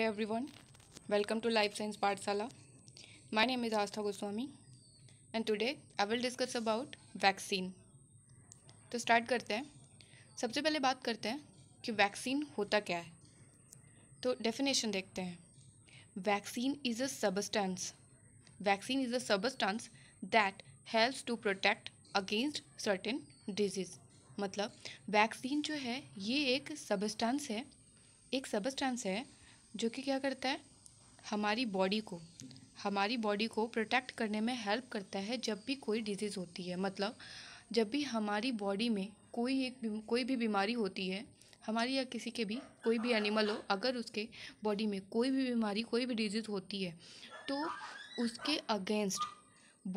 every everyone welcome to life science Pathshala my name is Aastha Goswami and today I will discuss about vaccine तो start करते हैं सबसे पहले बात करते हैं कि वैक्सीन होता क्या है तो डेफिनेशन देखते हैं vaccine is a substance vaccine is a substance that helps to protect against certain disease मतलब वैक्सीन जो है ये एक सबस्टेंस है एक सबस्टेंस है जो कि क्या करता है हमारी बॉडी को हमारी बॉडी को प्रोटेक्ट करने में हेल्प करता है जब भी कोई डिजीज़ होती है मतलब जब भी हमारी बॉडी में कोई एक कोई भी बीमारी होती है हमारी या किसी के भी कोई भी एनिमल हो अगर उसके बॉडी में कोई भी बीमारी कोई भी डिजीज़ होती है तो उसके अगेंस्ट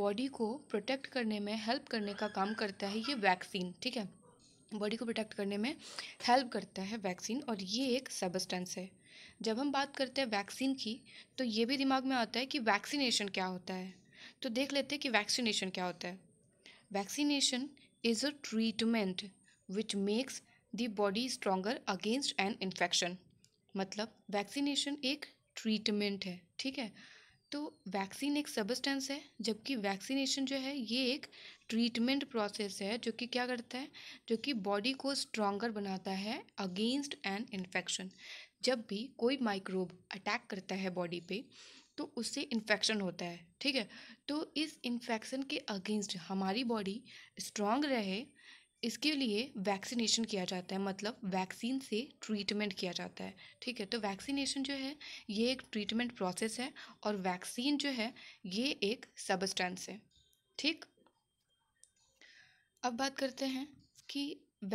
बॉडी को प्रोटेक्ट करने में हेल्प करने का काम करता है ये वैक्सीन ठीक है बॉडी को प्रोटेक्ट करने में हेल्प करता है वैक्सीन और ये एक सबस्टेंस है जब हम बात करते हैं वैक्सीन की तो ये भी दिमाग में आता है कि वैक्सीनेशन क्या होता है तो देख लेते हैं कि वैक्सीनेशन क्या होता है vaccination is a treatment which makes the body stronger against an infection मतलब वैक्सीनेशन एक ट्रीटमेंट है ठीक है तो वैक्सीन एक सबस्टेंस है जबकि वैक्सीनेशन जो है ये एक ट्रीटमेंट प्रोसेस है जो कि क्या करता है जो कि बॉडी को स्ट्रॉन्गर बनाता है अगेंस्ट एन इन्फेक्शन जब भी कोई माइक्रोब अटैक करता है बॉडी पे तो उससे इन्फेक्शन होता है ठीक है तो इस इन्फेक्शन के अगेंस्ट हमारी बॉडी स्ट्रांग रहे इसके लिए वैक्सीनेशन किया जाता है मतलब वैक्सीन से ट्रीटमेंट किया जाता है ठीक है तो वैक्सीनेशन जो है ये एक ट्रीटमेंट प्रोसेस है और वैक्सीन जो है ये एक सबस्टेंस है ठीक अब बात करते हैं कि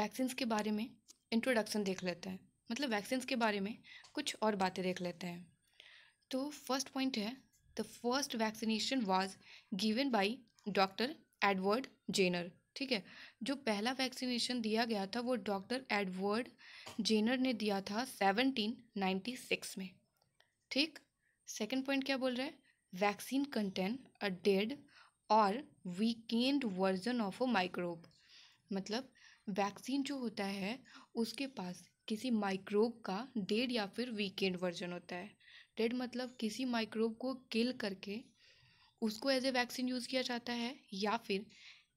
वैक्सीन्स के बारे में इंट्रोडक्शन देख लेते हैं मतलब वैक्सीन्स के बारे में कुछ और बातें देख लेते हैं तो फर्स्ट पॉइंट है the first vaccination was given by doctor Edward Jenner ठीक है जो पहला वैक्सीनेशन दिया गया था वो डॉक्टर एडवर्ड जेनर ने दिया था सेवनटीन नाइन्टी सिक्स में ठीक सेकेंड पॉइंट क्या बोल रहा है वैक्सीन कंटेन अ डेड और weakened version of a microbe मतलब वैक्सीन जो होता है उसके पास किसी माइक्रोब का डेड या फिर वीकेंड वर्जन होता है डेड मतलब किसी माइक्रोब को किल करके उसको एज ए वैक्सीन यूज़ किया जाता है या फिर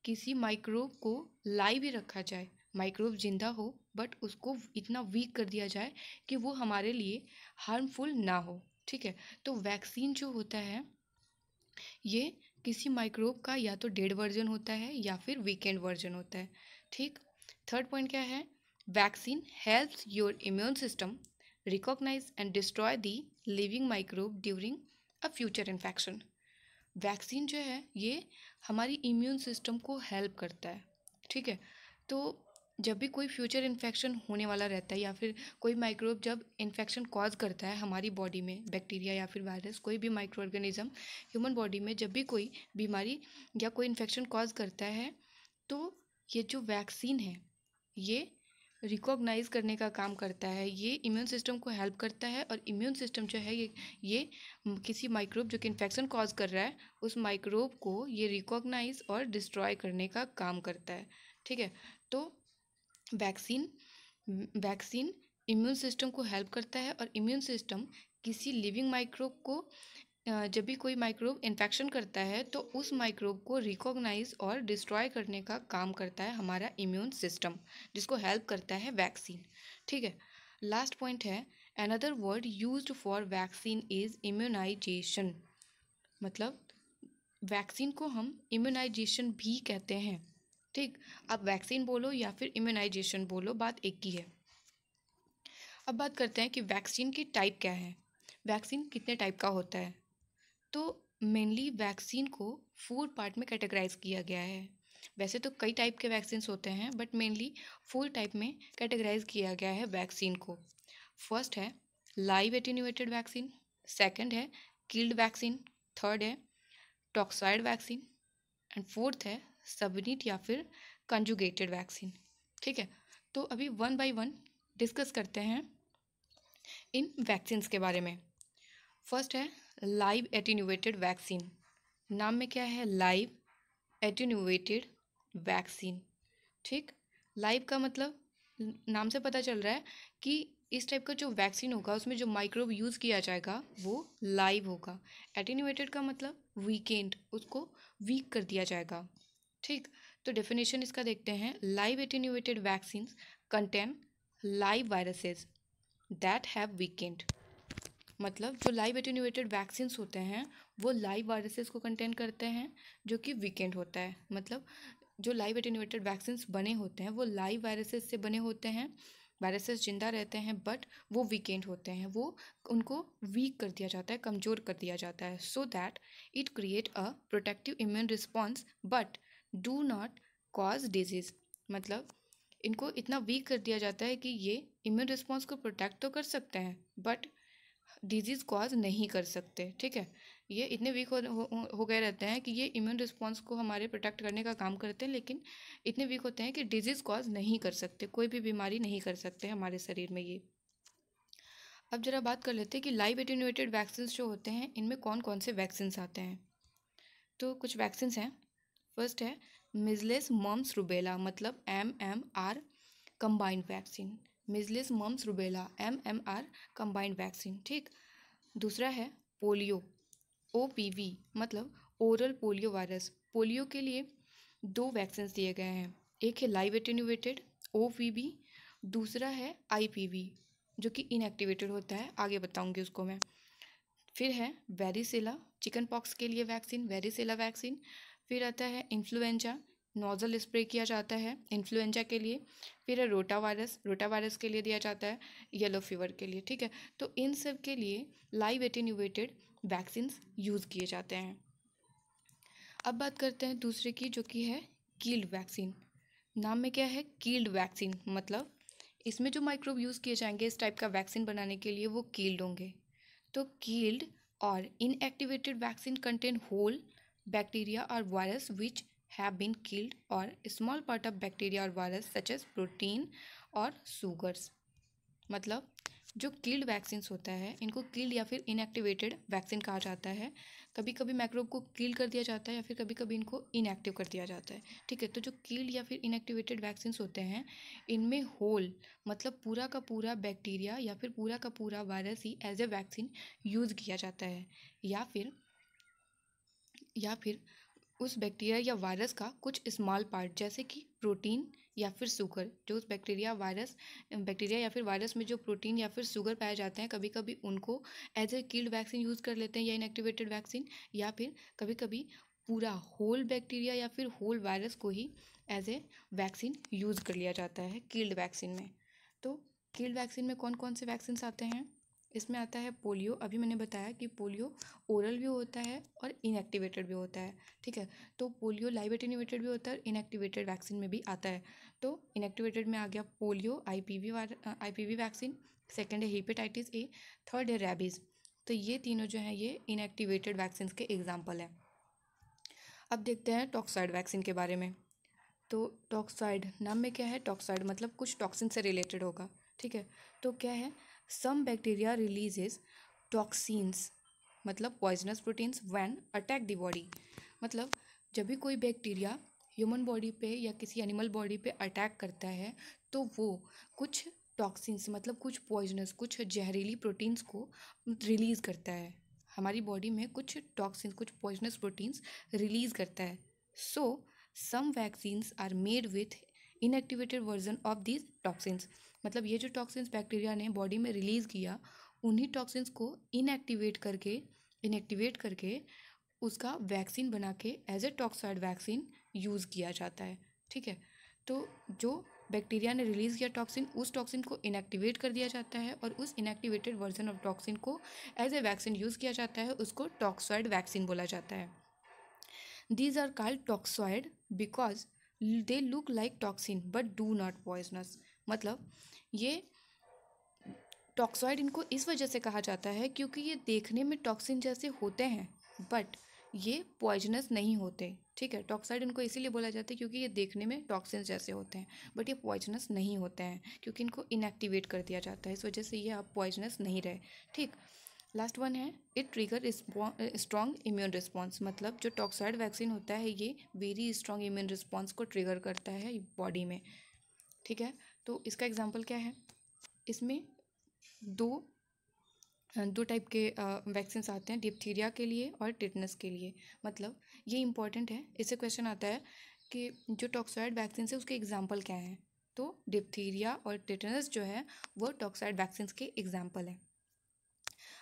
किसी माइक्रोब को लाई भी रखा जाए माइक्रोब जिंदा हो बट उसको इतना वीक कर दिया जाए कि वो हमारे लिए हार्मफुल ना हो ठीक है तो वैक्सीन जो होता है ये किसी माइक्रोब का या तो डेड वर्जन होता है या फिर वीकेंड वर्जन होता है ठीक थर्ड पॉइंट क्या है vaccine helps your immune system recognise and destroy the living microbe during a future infection vaccine जो है ये हमारी इम्यून सिस्टम को हेल्प करता है ठीक है तो जब भी कोई फ्यूचर इन्फेक्शन होने वाला रहता है या फिर कोई माइक्रोब जब इन्फेक्शन कॉज करता है हमारी बॉडी में बैक्टीरिया या फिर वायरस कोई भी माइक्रो ऑर्गेनिज्म ह्यूमन बॉडी में जब भी कोई बीमारी या कोई इन्फेक्शन कॉज करता है तो ये जो वैक्सीन है ये रिकॉग्नाइज करने का काम करता है ये इम्यून सिस्टम को हेल्प करता है और इम्यून सिस्टम जो है ये ये किसी माइक्रोब जो कि इन्फेक्शन कॉज कर रहा है उस माइक्रोब को ये रिकॉग्नाइज और डिस्ट्रॉय करने का काम करता है ठीक है तो वैक्सीन वैक्सीन इम्यून सिस्टम को हेल्प करता है और इम्यून सिस्टम किसी लिविंग माइक्रोब को जब भी कोई माइक्रोब इन्फेक्शन करता है तो उस माइक्रोब को रिकॉग्नाइज और डिस्ट्रॉय करने का काम करता है हमारा इम्यून सिस्टम जिसको हेल्प करता है वैक्सीन ठीक है लास्ट पॉइंट है another word use for vaccine is immunisation मतलब वैक्सीन को हम इम्यूनाइजेशन भी कहते हैं ठीक आप वैक्सीन बोलो या फिर इम्यूनाइजेशन बोलो बात एक ही है अब बात करते हैं कि वैक्सीन की टाइप क्या है वैक्सीन कितने टाइप का होता है तो मेनली वैक्सीन को फोर पार्ट में कैटेगराइज किया गया है वैसे तो कई टाइप के वैक्सीन्स होते हैं बट मेनली फोर टाइप में कैटेगराइज किया गया है वैक्सीन को फर्स्ट है लाइव एटीन्यूएटेड वैक्सीन सेकेंड है किल्ड वैक्सीन थर्ड है टॉक्साइड वैक्सीन एंड फोर्थ है सबनिट या फिर कंजुगेटेड वैक्सीन ठीक है तो अभी वन बाय वन डिस्कस करते हैं इन वैक्सीन्स के बारे में फर्स्ट है लाइव एटीन्यूएटेड वैक्सीन नाम में क्या है लाइव एटीन्यूएटेड वैक्सीन ठीक लाइव का मतलब नाम से पता चल रहा है कि इस टाइप का जो वैक्सीन होगा उसमें जो माइक्रोब यूज़ किया जाएगा वो लाइव होगा एटीन्यूएटेड का मतलब वीकेंड उसको वीक कर दिया जाएगा ठीक तो डेफिनेशन इसका देखते हैं live attenuated vaccine contain live viruses that have weakened मतलब जो लाइव एटेन्यूएटेड वैक्सीन्स होते हैं वो लाइव वायरसेस को कंटेन करते हैं जो कि वीकेंड होता है मतलब जो लाइव एटेन्यूएटेड वैक्सीन्स बने होते हैं वो लाइव वायरसेस से बने होते हैं वायरसेस जिंदा रहते हैं बट वो वीकेंड होते हैं वो उनको वीक कर दिया जाता है कमज़ोर कर दिया जाता है so that it create a protective immune response but do not cause disease मतलब इनको इतना वीक कर दिया जाता है कि ये इम्यून रिस्पॉन्स को प्रोटेक्ट तो कर सकते हैं बट डिजीज़ कॉज नहीं कर सकते ठीक है ये इतने वीक हो, हो, हो गए रहते हैं कि ये इम्यून रिस्पॉन्स को हमारे प्रोटेक्ट करने का काम करते हैं लेकिन इतने वीक होते हैं कि डिजीज़ कॉज नहीं कर सकते कोई भी बीमारी नहीं कर सकते हमारे शरीर में ये अब जरा बात कर लेते हैं कि लाइव एटेन्यूएटेड वैक्सीन जो होते हैं इनमें कौन कौन से वैक्सीन आते हैं तो कुछ वैक्सीन हैं फर्स्ट है मिजलेस मॉम्स रूबेला मतलब M M R combined vaccine measles mumps rubella M M R combined vaccine ठीक दूसरा है पोलियो ओ पी वी मतलब ओरल पोलियो वायरस पोलियो के लिए दो वैक्सीन दिए गए हैं एक है live attenuated O P V दूसरा है आई पी वी जो कि इनएक्टिवेटेड होता है आगे बताऊंगी उसको मैं फिर है वेरीसेला चिकन पॉक्स के लिए वैक्सीन वेरीसेला वैक्सीन फिर आता है इन्फ्लुएंजा नोज़ल स्प्रे किया जाता है इन्फ्लुएंजा के लिए फिर है रोटा वायरस रोटा वायरस के लिए दिया जाता है येलो फीवर के लिए ठीक है तो इन सब के लिए लाइव एटेन्यूवेटेड वैक्सीन यूज़ किए जाते हैं अब बात करते हैं दूसरे की जो कि है कील्ड वैक्सीन नाम में क्या है कील्ड वैक्सीन मतलब इसमें जो माइक्रोब यूज़ किए जाएंगे इस टाइप का वैक्सीन बनाने के लिए वो कील्ड होंगे तो कील्ड और inactivated vaccine contain whole bacteria और virus which have been killed और स्मॉल पार्ट ऑफ बैक्टीरिया और वायरस सच एज प्रोटीन और sugars मतलब जो किल्ड वैक्सीन्स होता है इनको किल्ड या फिर इनएक्टिवेटेड वैक्सीन कहा जाता है कभी कभी माइक्रोब को किल कर दिया जाता है या फिर कभी कभी इनको इनएक्टिव कर दिया जाता है ठीक है तो जो किल्ड या फिर इनएक्टिवेटेड वैक्सीन्स होते हैं इनमें होल मतलब पूरा का पूरा बैक्टीरिया या फिर पूरा का पूरा वायरस ही एज ए वैक्सीन यूज़ किया जाता है या फिर या फिर उस बैक्टीरिया या वायरस का कुछ स्मॉल पार्ट जैसे कि प्रोटीन या फिर सुगर जो उस बैक्टीरिया वायरस बैक्टीरिया या फिर वायरस में जो प्रोटीन या फिर शुगर पाए जाते हैं कभी कभी उनको as a killed vaccine use कर लेते हैं या इनएक्टिवेटेड वैक्सीन या फिर कभी कभी पूरा होल बैक्टीरिया या फिर होल वायरस को ही एज ए वैक्सीन यूज़ कर लिया जाता है किल्ड वैक्सीन में तो किल्ड वैक्सीन में कौन कौन से वैक्सीन आते हैं इसमें आता है पोलियो अभी मैंने बताया कि पोलियो ओरल भी होता है और इनएक्टिवेटेड भी होता है ठीक है तो पोलियो लाइव एटिनिवेटेड भी होता है इनएक्टिवेटेड वैक्सीन में भी आता है तो इनएक्टिवेटेड में आ गया polio IPV V vaccine second है हीपेटाइटिस ए थर्ड है रेबीज़ तो ये तीनों जो हैं ये इनएक्टिवेटेड वैक्सीन के एग्जाम्पल हैं अब देखते हैं टॉक्साइड वैक्सीन के बारे में तो टॉक्साइड नाम में क्या है टॉक्साइड मतलब कुछ टॉक्सिन से रिलेटेड होगा ठीक है तो क्या है बैक्टीरिया रिलीज इज टॉक्सिन्स मतलब poisonous proteins when attack the body मतलब जब भी कोई बैक्टीरिया ह्यूमन बॉडी पे या किसी एनिमल बॉडी पे अटैक करता है तो वो कुछ टॉक्सिन्स मतलब कुछ पॉइजनस कुछ जहरीली प्रोटीन्स को रिलीज़ करता है हमारी बॉडी में कुछ टॉक्सिन कुछ पॉइजनस प्रोटीन्स रिलीज़ करता है so some vaccines are made with inactivated version of these toxins मतलब ये जो टॉक्सिन्स बैक्टीरिया ने बॉडी में रिलीज़ किया उन्हीं टॉक्सिन्स को इनएक्टिवेट करके इनएक्टिवेट करके उसका वैक्सीन बना के as a toxoid vaccine use किया जाता है ठीक है तो जो बैक्टीरिया ने रिलीज़ किया टॉक्सिन उस टॉक्सिन को इनएक्टिवेट कर दिया जाता है और उस इनएक्टिवेटेड वर्जन ऑफ टॉक्सिन को एज ए वैक्सीन यूज़ किया जाता है उसको टॉक्सॉइड वैक्सीन बोला जाता है these are called toxoid because they look like toxin but do not poisonous मतलब ये टॉक्सॉइड इनको इस वजह से कहा जाता है क्योंकि ये देखने में टॉक्सिन जैसे होते हैं बट ये पॉइजनस नहीं होते ठीक है टॉक्साइड इनको इसीलिए बोला जाता है क्योंकि ये देखने में टॉक्सिन जैसे होते हैं बट ये पॉइजनस नहीं होते हैं क्योंकि इनको इनएक्टिवेट कर दिया जाता है इस वजह से ये अब पॉइजनस नहीं रहे ठीक लास्ट वन है it trigger strong immune response मतलब जो टॉक्साइड वैक्सीन होता है ये वेरी स्ट्रॉन्ग इम्यून रिस्पॉन्स को ट्रिगर करता है बॉडी में ठीक है तो इसका एग्ज़ाम्पल क्या है इसमें दो दो टाइप के वैक्सीन्स आते हैं डिप्थीरिया के लिए और टिटनस के लिए मतलब ये इंपॉर्टेंट है इससे क्वेश्चन आता है कि जो टॉक्साइड वैक्सीन है उसके एग्जाम्पल क्या हैं तो डिप्थीरिया और टिटनस जो है वो टॉक्साइड वैक्सीन के एग्जाम्पल हैं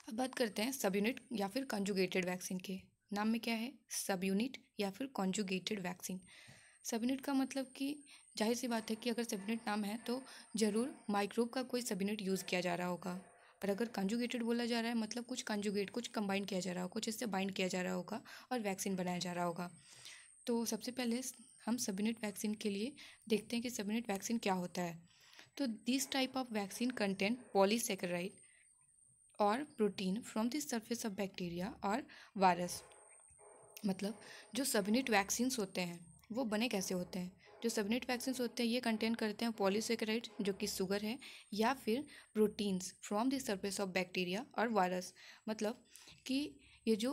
अब बात करते हैं सब यूनिट या फिर कॉन्जुगेटेड वैक्सीन के नाम में क्या है सब यूनिट या फिर कॉन्जुगेटेड वैक्सीन सबनेट का मतलब कि जाहिर सी बात है कि अगर सबनेट नाम है तो ज़रूर माइक्रोब का कोई सबनेट यूज़ किया जा रहा होगा और अगर कंजुगेटेड बोला जा रहा है मतलब कुछ कंजुगेट कुछ कंबाइन किया जा रहा होगा कुछ इससे बाइंड किया जा रहा होगा और वैक्सीन बनाया जा रहा होगा तो सबसे पहले हम सबनेट वैक्सीन के लिए देखते हैं कि सबनेट वैक्सीन क्या होता है तो this type of vaccine contain polysaccharide और protein from this surface of bacteria और वायरस मतलब जो सबनेट वैक्सीन्स होते हैं वो बने कैसे होते हैं जो सबनेट वैक्सीन्स होते हैं ये कंटेन करते हैं पॉलीसेक्राइड जो कि शुगर है या फिर proteins from the surface of bacteria और वायरस मतलब कि ये जो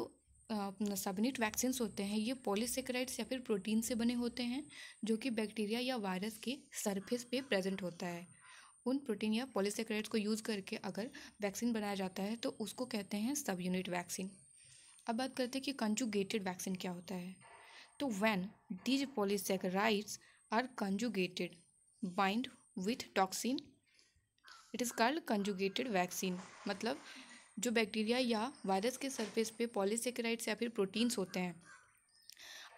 सबनेट वैक्सीन्स होते हैं ये पॉलीसेक्राइड्स या फिर प्रोटीन से बने होते हैं जो कि बैक्टीरिया या वायरस के सरफेस पे प्रेजेंट होता है उन प्रोटीन या पॉलीसेक्राइड्स को यूज़ करके अगर वैक्सीन बनाया जाता है तो उसको कहते हैं सब यूनिट वैक्सीन अब बात करते हैं कि कंजुगेटेड वैक्सीन क्या होता है to when these polysaccharides are conjugated bind with toxin it is called conjugated vaccine मतलब जो बैक्टीरिया या वायरस के सरफेस पे पॉलीसेक्राइड्स या फिर प्रोटीन्स होते हैं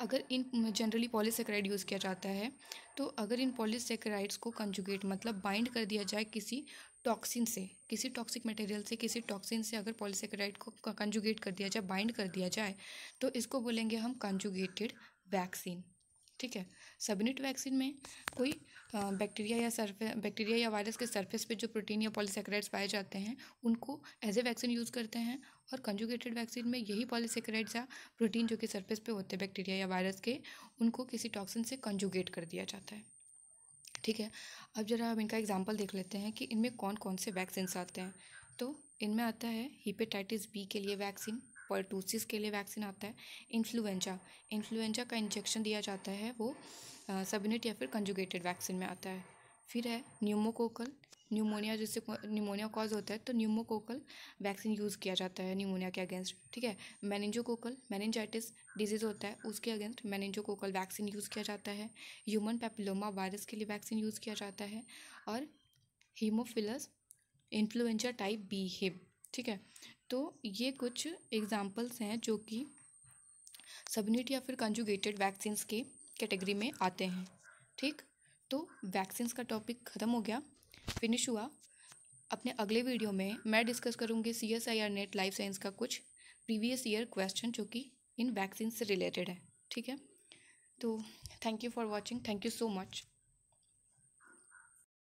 अगर इन जनरली पॉलीसेक्राइड यूज़ किया जाता है तो अगर इन पॉलीसेक्राइड्स को कंजुगेट मतलब बाइंड कर दिया जाए किसी टॉक्सिन से किसी टॉक्सिक मटेरियल से किसी टॉक्सिन से अगर पॉलीसेक्राइड को कंजुगेट कर दिया जाए बाइंड कर दिया जाए तो इसको बोलेंगे हम कंजुगेटेड वैक्सीन ठीक है सबनेट वैक्सीन में कोई बैक्टीरिया या सरफे बैक्टीरिया या वायरस के सरफेस पे जो प्रोटीन या पॉलीसेक्राइड्स पाए जाते हैं उनको एज ए वैक्सीन यूज़ करते हैं और कंजुगेटेड वैक्सीन में यही पॉलीसेक्राइड्स या प्रोटीन जो कि सरफेस पे होते हैं बैक्टीरिया या वायरस के उनको किसी टॉक्सिन से कंजुगेट कर दिया जाता है ठीक है अब जरा हम इनका एग्जाम्पल देख लेते हैं कि इनमें कौन कौन से वैक्सीन्स आते हैं तो इनमें आता है हिपेटाइटिस बी के लिए वैक्सीन पॉलिटूसिस के लिए वैक्सीन आता है इन्फ्लुएंजा इन्फ्लुएंजा का इंजेक्शन दिया जाता है वो सबनेट या फिर कंजुगेटेड वैक्सीन में आता है फिर है न्यूमोकोकल न्यूमोनिया जिससे न्यूमोनिया कॉज होता है तो न्यूमोकोकल वैक्सीन यूज़ किया जाता है न्यूमोनिया के अगेंस्ट ठीक है मैनेंजोकोकल मैनेंजाइटिस डिजीज़ होता है उसके अगेंस्ट मैनेंजोकोकल वैक्सीन यूज़ किया जाता है ह्यूमन पैपिलोमा वायरस के लिए वैक्सीन यूज़ किया जाता है और haemophilus influenza type B Hib ठीक है तो ये कुछ एग्ज़ाम्पल्स हैं जो कि सबनेट या फिर कंजुगेटेड वैक्सीन्स के कैटेगरी में आते हैं ठीक तो वैक्सीन्स का टॉपिक ख़त्म हो गया फिनिश हुआ अपने अगले वीडियो में मैं डिस्कस करूँगी C S I R NET life science का कुछ प्रीवियस ईयर क्वेश्चन जो कि इन वैक्सीन से रिलेटेड है ठीक है तो thank you for watching thank you so much